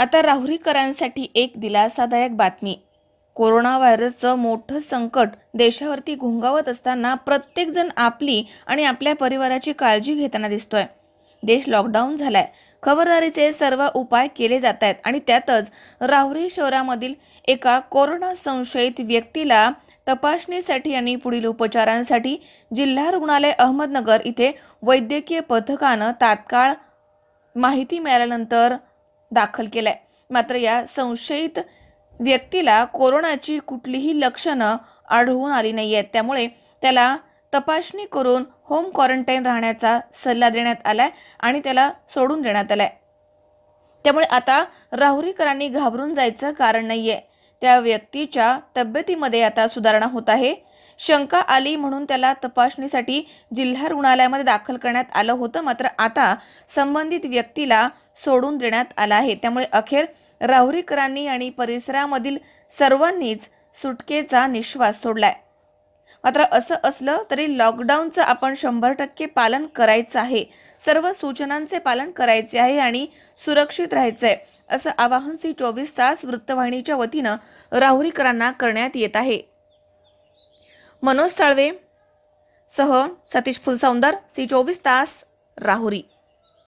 आता राहुरीकरांसाठी एक दिलासादायक बातमी कोरोना व्हायरसचं मोठं संकट देशावरती घोंगावत असताना प्रत्येकजण आपली आणि आपल्या परिवाराची काळजी घेताना दिसतोय देश लॉकडाऊन झालाय खबरदारीचे सर्व उपाय केले जात आहेत आणि त्यातच राहुरी शहरामधील एका कोरोना संशयित व्यक्तीला तपासणीसाठी आणि पुढील उपचारांसाठी जिल्हा रुग्णालय अहमदनगर इथे वैद्यकीय पथकानं तात्काळ माहिती मिळाल्यानंतर दाखल आहे मात्र या संशयित व्यक्तीला कोरोनाची कुठलीही लक्षणं आढळून आली नाही आहेत त्यामुळे त्याला तपासणी करून होम क्वारंटाईन राहण्याचा सल्ला देण्यात आहे आणि त्याला सोडून देण्यात आलाय त्यामुळे आता राहुरीकरांनी घाबरून जायचं कारण आहे त्या व्यक्तीच्या तब्येतीमध्ये आता सुधारणा होत आहे शंका आली म्हणून त्याला तपासणीसाठी जिल्हा रुग्णालयामध्ये दाखल करण्यात आलं होतं मात्र आता संबंधित व्यक्तीला सोडून देण्यात आला आहे त्यामुळे अखेर राहुरीकरांनी आणि परिसरामधील सर्वांनीच सुटकेचा निश्वास सोडलाय मात्र असं असलं तरी लॉकडाऊनचं आपण शंभर टक्के पालन करायचं आहे सर्व सूचनांचे पालन करायचे आहे आणि सुरक्षित राहायचं आहे असं आवाहन सी चोवीस तास वृत्तवाहिनीच्या वतीनं राहुरीकरांना करण्यात येत आहे मनोज साळवे सह सतीश फुलसौंदर सी चोवीस तास राहुरी